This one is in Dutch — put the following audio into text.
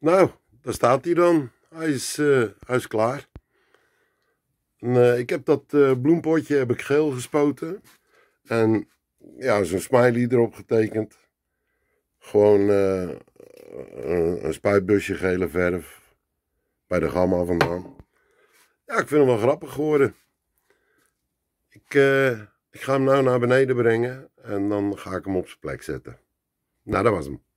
Nou, daar staat hij dan. Hij is, eh, hij is klaar. Eh, ik heb dat eh, bloempotje heb ik geel gespoten. En ja, zo'n smiley erop getekend. Gewoon een, een spuitbusje gele verf. Bij de gamma vandaan. Ja, ik vind hem wel grappig geworden. Ik, ik ga hem nou naar beneden brengen. En dan ga ik hem op zijn plek zetten. Nou, dat was hem.